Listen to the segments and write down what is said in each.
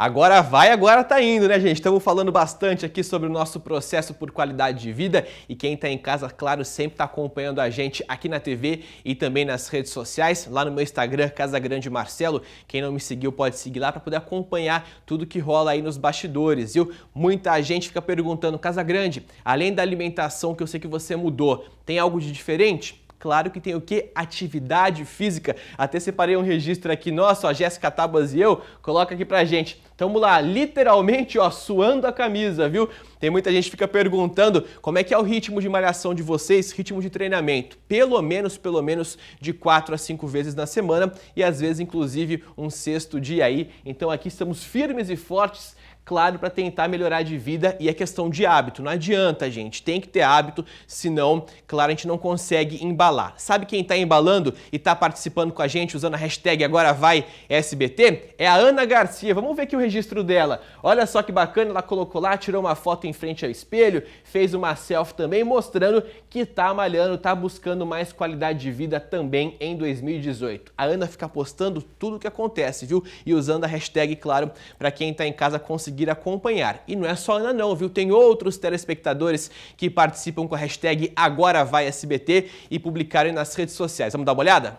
Agora vai, agora tá indo, né, gente? Estamos falando bastante aqui sobre o nosso processo por qualidade de vida e quem tá em casa, claro, sempre tá acompanhando a gente aqui na TV e também nas redes sociais, lá no meu Instagram, Casa Grande Marcelo. Quem não me seguiu pode seguir lá para poder acompanhar tudo que rola aí nos bastidores, viu? Muita gente fica perguntando, Casa Grande, além da alimentação que eu sei que você mudou, tem algo de diferente? Claro que tem o que? Atividade física. Até separei um registro aqui nosso, a Jéssica Tabas e eu, coloca aqui pra gente. Tamo lá, literalmente, ó, suando a camisa, viu? Tem muita gente que fica perguntando como é que é o ritmo de malhação de vocês, ritmo de treinamento. Pelo menos, pelo menos de quatro a cinco vezes na semana e às vezes, inclusive, um sexto dia aí. Então aqui estamos firmes e fortes claro, para tentar melhorar de vida e é questão de hábito. Não adianta, gente, tem que ter hábito, senão, claro, a gente não consegue embalar. Sabe quem está embalando e está participando com a gente usando a hashtag agora vai SBT? É a Ana Garcia. Vamos ver aqui o registro dela. Olha só que bacana, ela colocou lá, tirou uma foto em frente ao espelho, fez uma selfie também mostrando que tá malhando, tá buscando mais qualidade de vida também em 2018. A Ana fica postando tudo o que acontece, viu? E usando a hashtag, claro, para quem está em casa conseguir conseguir acompanhar. E não é só Ana não, viu? Tem outros telespectadores que participam com a hashtag Agora Vai SBT e publicaram nas redes sociais. Vamos dar uma olhada?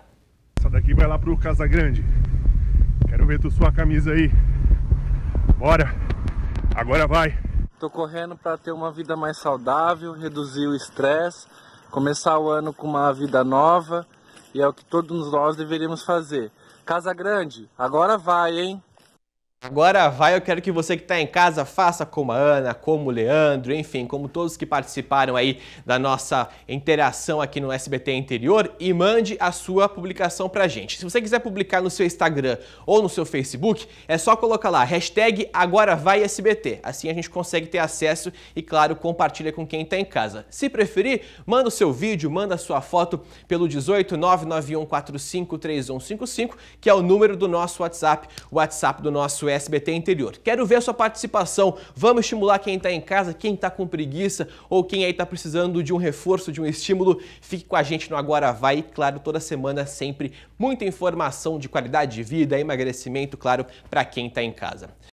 Essa daqui vai lá pro Casa Grande. Quero ver tu sua camisa aí. Bora! Agora vai! Tô correndo para ter uma vida mais saudável, reduzir o estresse, começar o ano com uma vida nova e é o que todos nós deveríamos fazer. Casa Grande, agora vai, hein? Agora vai, eu quero que você que está em casa faça como a Ana, como o Leandro, enfim, como todos que participaram aí da nossa interação aqui no SBT Interior e mande a sua publicação a gente. Se você quiser publicar no seu Instagram ou no seu Facebook, é só colocar lá, hashtag agora vai SBT. Assim a gente consegue ter acesso e, claro, compartilha com quem está em casa. Se preferir, manda o seu vídeo, manda a sua foto pelo 18991453155, que é o número do nosso WhatsApp, o WhatsApp do nosso do SBT Interior. Quero ver a sua participação. Vamos estimular quem está em casa, quem está com preguiça ou quem aí está precisando de um reforço, de um estímulo. Fique com a gente no Agora Vai. E, claro, toda semana sempre muita informação de qualidade de vida, emagrecimento, claro, para quem está em casa.